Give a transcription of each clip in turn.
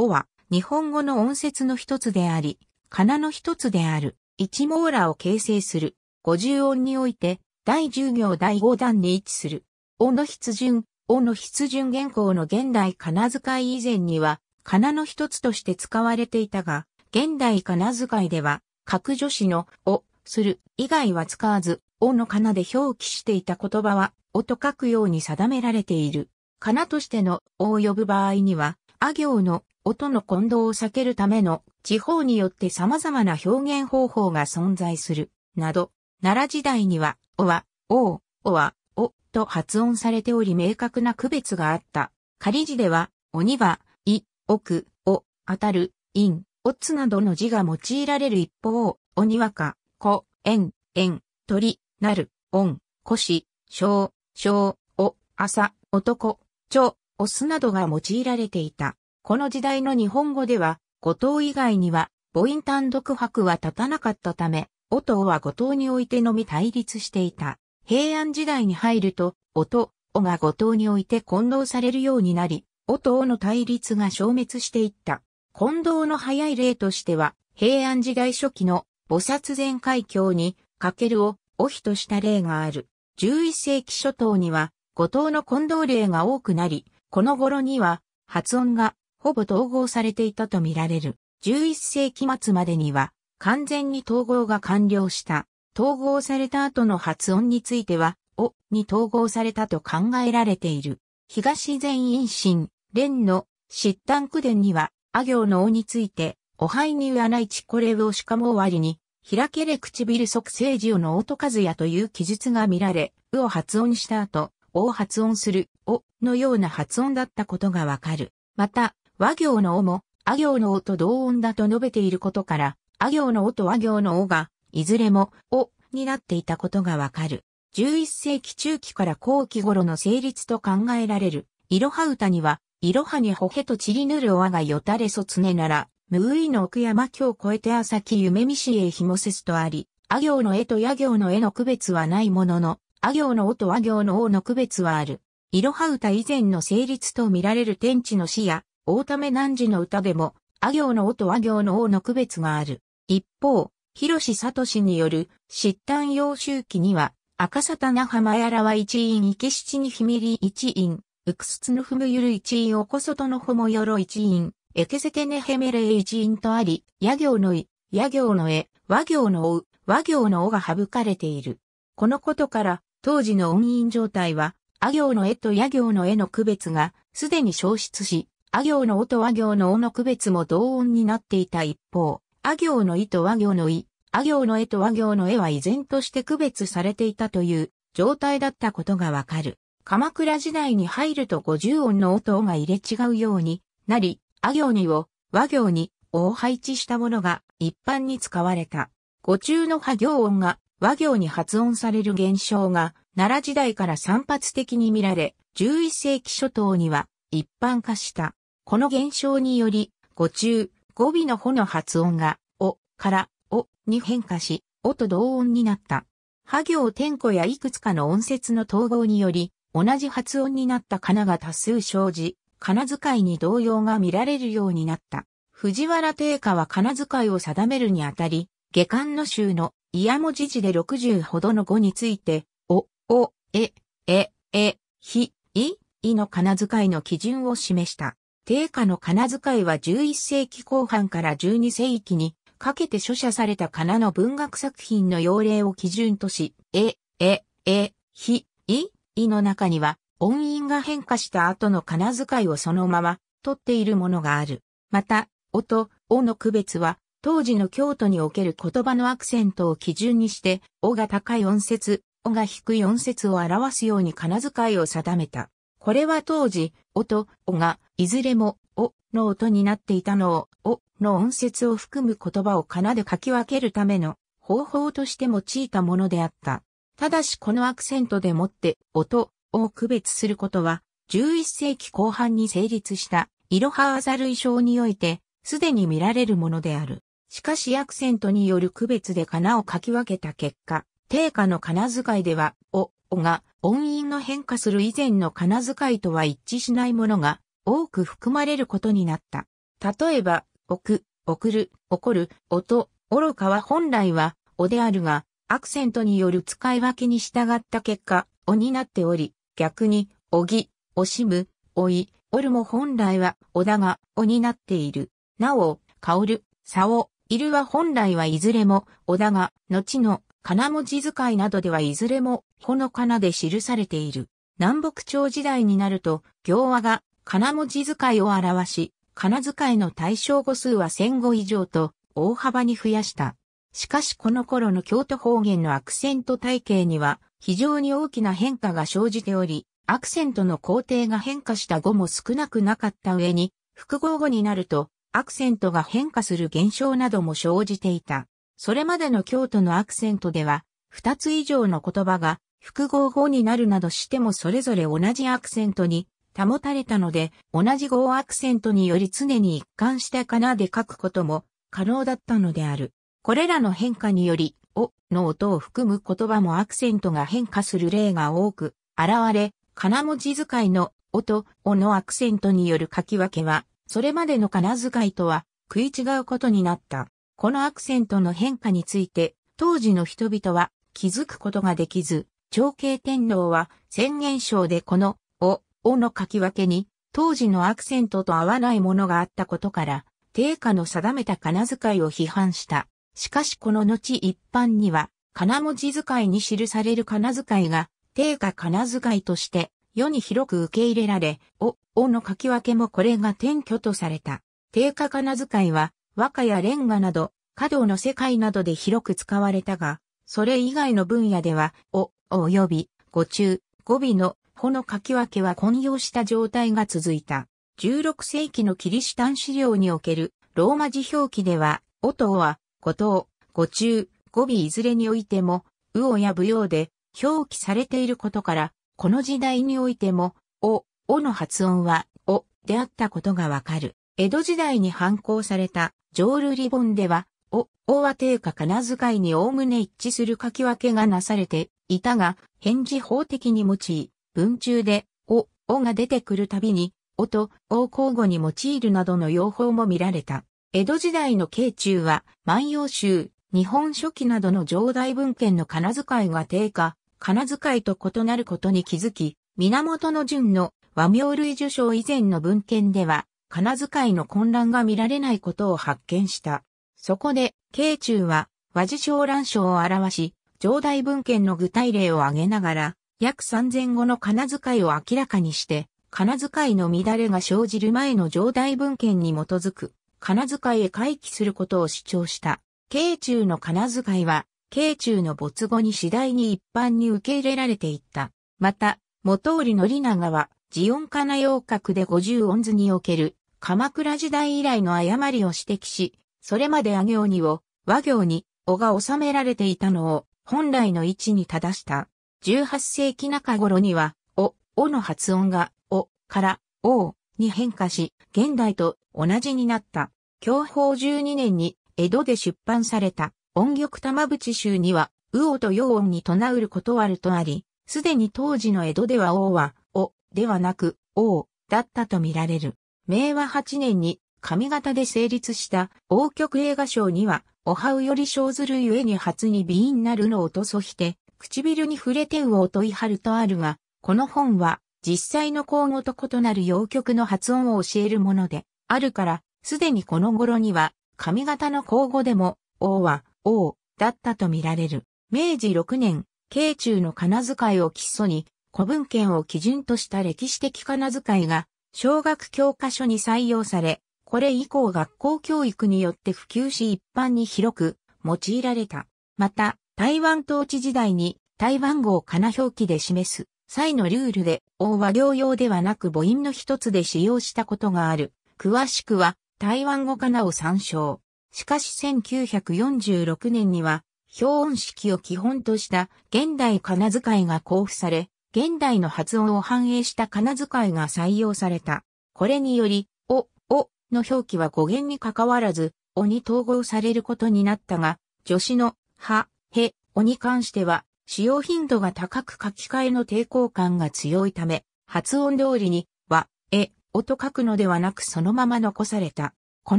おは、日本語の音節の一つであり、かなの一つである、一網羅を形成する、五十音において、第10行第5段に位置する。おの筆順、おの筆順原稿の現代仮名遣い以前には、仮名の一つとして使われていたが、現代仮名遣いでは、各助詞の、を、する、以外は使わず、おの仮名で表記していた言葉は、おと書くように定められている。仮名としての、おを呼ぶ場合には、あ行の、音の混同を避けるための地方によって様々な表現方法が存在する、など、奈良時代には、おは、おう、おは、おと発音されており明確な区別があった。仮字では、鬼は、い、奥、お、当たる、いん、おつなどの字が用いられる一方、鬼はか、こ、えん、えん、鳥、なる、おん、こし、しょう、しょう、お、朝、男、ちょ、おすなどが用いられていた。この時代の日本語では、後藤以外には、母音単独白は立たなかったため、音は後藤においてのみ対立していた。平安時代に入ると、音、おが後藤において混同されるようになり、音おの対立が消滅していった。混同の早い例としては、平安時代初期の菩薩前海峡に、かけるを、おひとした例がある。11世紀初頭には、後藤の混同例が多くなり、この頃には、発音がほぼ統合されていたとみられる。11世紀末までには完全に統合が完了した。統合された後の発音については、おに統合されたと考えられている。東前院神、蓮の失丹九伝には、あ行の王について、おはいにうあないちこれをしかも終わりに、開けれ唇即成児をの音数やという記述が見られ、うを発音した後、おを発音する、おのような発音だったことがわかる。また、和行の王も、あ行の王と同音だと述べていることから、あ行の王と和行の王が、いずれも、王、になっていたことがわかる。11世紀中期から後期頃の成立と考えられる。いろは歌には、いろはにほへとちりぬるおわがよたれそつねなら、むういの奥山今日越えてあさき夢見しへひもせすとあり、あ行の絵とや行の絵の区別はないものの、あ行の王とあ行の王の区別はある。いろは歌以前の成立と見られる天地の死や、大め何時の歌でも、あ行のおとあ行の王の区別がある。一方、広志聡による、失誕用周期には、赤沙汰那浜やらは一員池七にひみり一員、うくすつぬふむゆる一員おこそとのほもよろ一員、えけせてねへめれ一員とあり、や行のい、や行のえ、和行のおう、和行のおが省かれている。このことから、当時の音韻状態は、あ行の絵とや行の絵の区別がすでに消失し、あ行の音と行の音の区別も同音になっていた一方、あ行の意と和行の意、あ行の絵と和行の絵は依然として区別されていたという状態だったことがわかる。鎌倉時代に入ると五十音の音が入れ違うようになり、あ行にを和行にを配置したものが一般に使われた。五中の波行音が和行に発音される現象が奈良時代から散発的に見られ、11世紀初頭には一般化した。この現象により、語中、語尾のほの発音が、お、から、お、に変化し、おと同音になった。波行点呼やいくつかの音節の統合により、同じ発音になったかなが多数生じ、かな遣いに動揺が見られるようになった。藤原定家はかな遣いを定めるにあたり、下巻の州の、イヤモ時事で60ほどの語について、お、お、え、え、え、ひ、い、位の金遣いの基準を示した。定価の金遣いは11世紀後半から12世紀にかけて書写された仮名の文学作品の要例を基準とし、え、え、え、ひ、い、いの中には音韻が変化した後の金遣いをそのまま取っているものがある。また、音、おの区別は当時の京都における言葉のアクセントを基準にして、おが高い音節、おが低い音節を表すように金遣いを定めた。これは当時、おと、おが、いずれも、おの音になっていたのを、おの音節を含む言葉をかなで書き分けるための方法として用いたものであった。ただしこのアクセントでもって、おと、を区別することは、11世紀後半に成立した、イロハアザ類章において、すでに見られるものである。しかしアクセントによる区別で仮名を書き分けた結果、定価の仮名遣いでは、お、おが音韻の変化する以前の仮名遣いとは一致しないものが多く含まれることになった。例えば、置く、送る、怒る、音、愚かは本来は、おであるが、アクセントによる使い分けに従った結果、おになっており、逆に、おぎ、おしむ、おい、おるも本来は、おだが、おになっている。なお、かおる、さお、いるは本来はいずれも、おだが、後の、金文字使いなどではいずれもほのかなで記されている。南北朝時代になると、行話が金文字使いを表し、金遣いの対象語数は1000語以上と大幅に増やした。しかしこの頃の京都方言のアクセント体系には非常に大きな変化が生じており、アクセントの工程が変化した語も少なくなかった上に、複合語になるとアクセントが変化する現象なども生じていた。それまでの京都のアクセントでは、二つ以上の言葉が複合語になるなどしてもそれぞれ同じアクセントに保たれたので、同じ語をアクセントにより常に一貫したかなで書くことも可能だったのである。これらの変化により、おの音を含む言葉もアクセントが変化する例が多く現れ、かな文字使いのおとおのアクセントによる書き分けは、それまでのかな遣いとは食い違うことになった。このアクセントの変化について、当時の人々は気づくことができず、長慶天皇は宣言書でこの、お、おの書き分けに、当時のアクセントと合わないものがあったことから、定価の定めた金遣いを批判した。しかしこの後一般には、金持文字遣いに記される金遣いが、定価金遣いとして世に広く受け入れられ、お、おの書き分けもこれが転居とされた。定価金遣いは和歌やレンガなど、華道の世界などで広く使われたが、それ以外の分野では、お、および、語中、語尾の、ほの書き分けは混用した状態が続いた。16世紀のキリシタン資料における、ローマ字表記では、おとは、語頭、語中、語尾いずれにおいても、うおや舞踊で表記されていることから、この時代においても、お、おの発音は、おであったことがわかる。江戸時代に反抗された、浄瑠璃本では、お、大和定か金遣いに概ね一致する書き分けがなされていたが、返事法的に用い、文中で、お、おが出てくるたびに、おと、おを交互に用いるなどの用法も見られた。江戸時代の慶中は、万葉集、日本書紀などの上代文献の金遣いが定か、金遣いと異なることに気づき、源の順の和名類受賞以前の文献では、金遣いの混乱が見られないことを発見した。そこで、慶中は和事小乱章を表し、上代文献の具体例を挙げながら、約3000語の金遣いを明らかにして、金遣いの乱れが生じる前の上代文献に基づく、金遣いへ回帰することを主張した。慶中の金遣いは、慶中の没後に次第に一般に受け入れられていった。また、元織の長は、ジオンカナ閣で五十音図における、鎌倉時代以来の誤りを指摘し、それまで阿行にを和行に尾が収められていたのを本来の位置に正した。18世紀中頃には、お、おの発音が、お、から、おに変化し、現代と同じになった。享保12年に江戸で出版された音曲玉淵集には、うおとよ音に唱うることあるとあり、すでに当時の江戸では王は、お、ではなく、王、だったとみられる。明和8年に上方で成立した王曲映画賞には、おはうより生ずるゆえに初に美因なるのをとそして、唇に触れてうをといはるとあるが、この本は実際の口語と異なる洋曲の発音を教えるもので、あるから、すでにこの頃には、上方の口語でも、王は、王、だったとみられる。明治6年、慶中の金遣いを基礎に、古文献を基準とした歴史的金遣いが小学教科書に採用され、これ以降学校教育によって普及し一般に広く用いられた。また、台湾統治時代に台湾語をかな表記で示す際のルールで、王は行用ではなく母音の一つで使用したことがある。詳しくは台湾語かなを参照。しかし1946年には、表音式を基本とした現代かな使いが交付され、現代の発音を反映した仮名遣いが採用された。これにより、お、おの表記は語源に関わらず、おに統合されることになったが、助詞の、は、へ、おに関しては、使用頻度が高く書き換えの抵抗感が強いため、発音通りに、は、え、おと書くのではなくそのまま残された。こ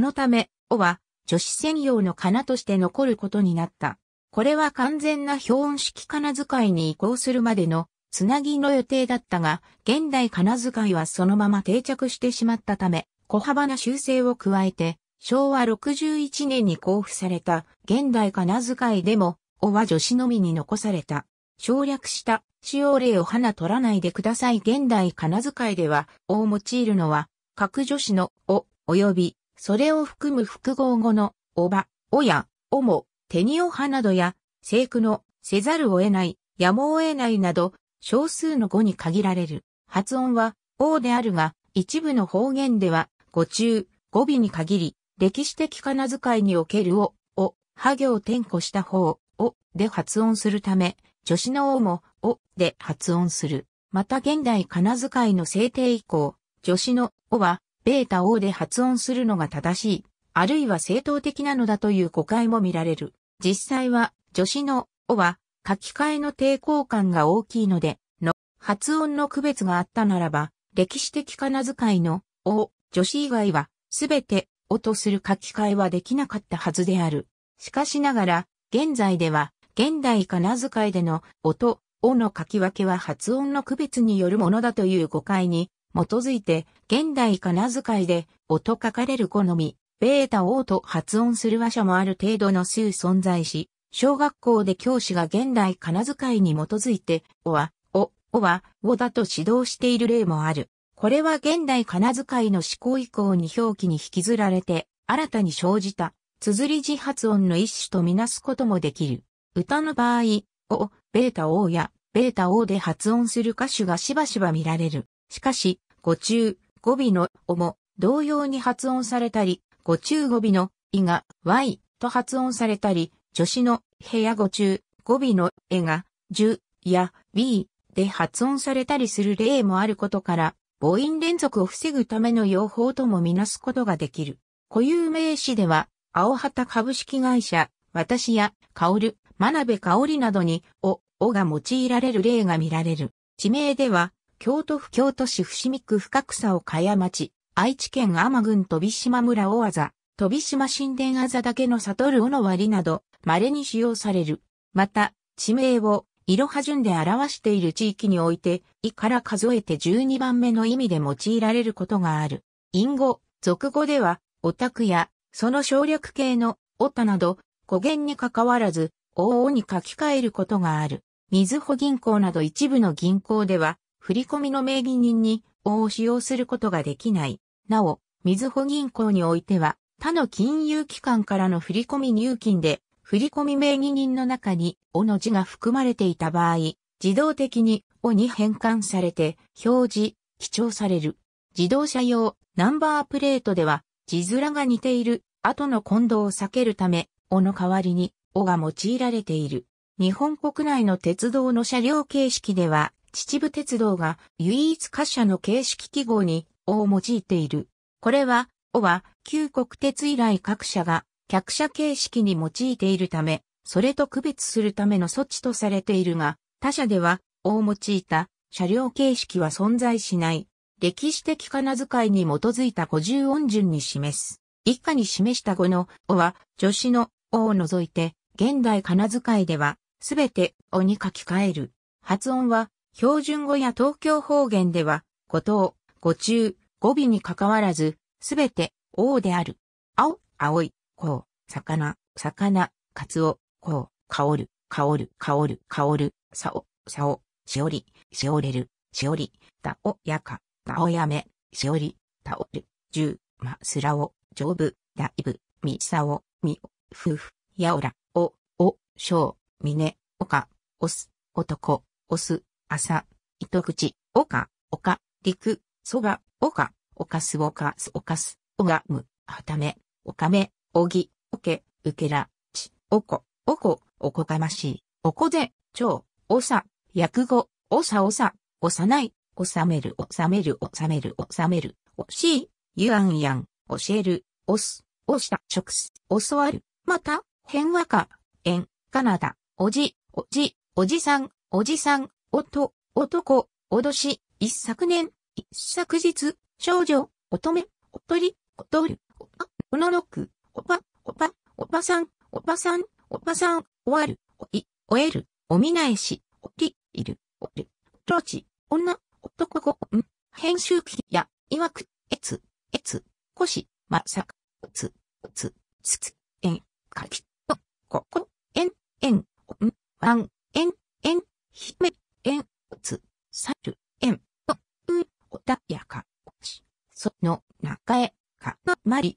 のため、おは、女子専用の仮名として残ることになった。これは完全な表音式仮名遣いに移行するまでのつなぎの予定だったが、現代金遣いはそのまま定着してしまったため、小幅な修正を加えて、昭和61年に交付された現代金遣いでも、おは女子のみに残された。省略した使用例を花取らないでください。現代金遣いでは、を用いるのは、各女子のお、及び、それを含む複合語の、おば、おや、おも、手におはなどや、聖句の、せざるを得ない、やむを得ないなど、少数の語に限られる。発音は、王であるが、一部の方言では、語中、語尾に限り、歴史的仮名遣いにおけるを、を、は行転呼した方、を、で発音するため、女子の王も、を、で発音する。また現代仮名遣いの制定以降、女子の、おは、ベータ O で発音するのが正しい、あるいは正当的なのだという誤解も見られる。実際は、女子の、おは、書き換えの抵抗感が大きいので、の発音の区別があったならば、歴史的仮名遣いの、お、女子以外は、すべて、おとする書き換えはできなかったはずである。しかしながら、現在では、現代仮名遣いでの、おと、おの書き分けは発音の区別によるものだという誤解に、基づいて、現代仮名遣いで、おと書かれる好み、ベータをと発音する話者もある程度の数存在し、小学校で教師が現代仮名遣いに基づいて、おは、お、おは、おだと指導している例もある。これは現代仮名遣いの思考以降に表記に引きずられて、新たに生じた、綴り自発音の一種とみなすこともできる。歌の場合、お、ベータ O や、ベータ O で発音する歌手がしばしば見られる。しかし、語中、語尾のおも、同様に発音されたり、語中語尾のいが、y と発音されたり、助詞の部屋語中、語尾の絵が、じゅや b で発音されたりする例もあることから、母音連続を防ぐための用法ともみなすことができる。固有名詞では、青旗株式会社、私や、香る、真鍋香りなどに、お、おが用いられる例が見られる。地名では、京都府京都市伏見区深草岡山町、愛知県天郡飛島村大技、飛島神殿あざだけの悟る尾の割など、稀に使用される。また、地名を色は順で表している地域において、いから数えて12番目の意味で用いられることがある。隠語、俗語では、オタクや、その省略形の、オタなど、語源に関わらず、往々に書き換えることがある。水穂銀行など一部の銀行では、振込の名義人に王を使用することができない。なお、水穂銀行においては、他の金融機関からの振込入金で振込名義人の中に、おの字が含まれていた場合、自動的に、おに変換されて、表示、記帳される。自動車用、ナンバープレートでは、字面が似ている、後の混同を避けるため、おの代わりに、おが用いられている。日本国内の鉄道の車両形式では、秩父鉄道が唯一貨車の形式記号に、おを用いている。これは、おは、旧国鉄以来各社が客車形式に用いているため、それと区別するための措置とされているが、他社では、を用いた車両形式は存在しない。歴史的仮名遣いに基づいた五十音順に示す。以下に示した語の、おは、助詞の、おを除いて、現代仮名遣いでは、すべて、おに書き換える。発音は、標準語や東京方言では、語頭、語中、語尾に関わらず、すべて、おである。青、青い。こう、魚、魚、カツオ、こう、香る、香る、香る、香る、さお、さお、しおり、しおれる、しおり、たおやか、たおやめ、しおり、たおる、じゅう、ますらお、丈夫、だいぶ、みさお、みふふ、やおら、お、お、しょう、みね、おか、おす、男、おす、あさ、糸口、おか、おか、りく、そば、おか、おかすおかすおかす、おがむ、はため、おかめ、おぎ、おけ、うけら、ち、おこ、おこ、おこがましい、おこぜ、ちょう、おさ、やくご、おさおさ、おさない、おさめる、おさめる、おさめる、おさめる、おしい、ゆあんやん、おしえる、おす、おした、直す、おそわる、また、変わか、えん、かなだ、おじ、おじ、おじさん、おじさん、おと、男、おどし、一昨年、一昨日、少女、乙女、おとり、おとる、お、おののく、おば、おば、おばさん、おばさん、おばさん、おわる、おい、おえる、おみないし、おり、いる、おる、とうち、おな、男ご、ん、編集機や、いわく、えつ、えつ、こし、まさか、うつ、うつ、つつ、えん、かき、と、こ、こ、えん、えん、おん、わん、えん、えん、ひめ、えん、うつ、さる、えん、と、う、おたやか、し、その、なかえ、か、のまり、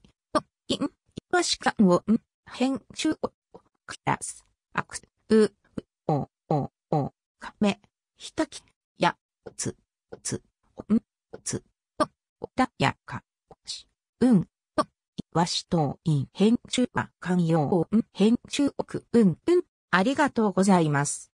しかんをん、編集を、クラス、あく、う、お、お、お、かめ、ひたき、や、つ、つ、おん、つ、と、おたやか、し、うん、と、いわしといん、編集は、かんよう、ん、編集をく、うん、うん、ありがとうございます。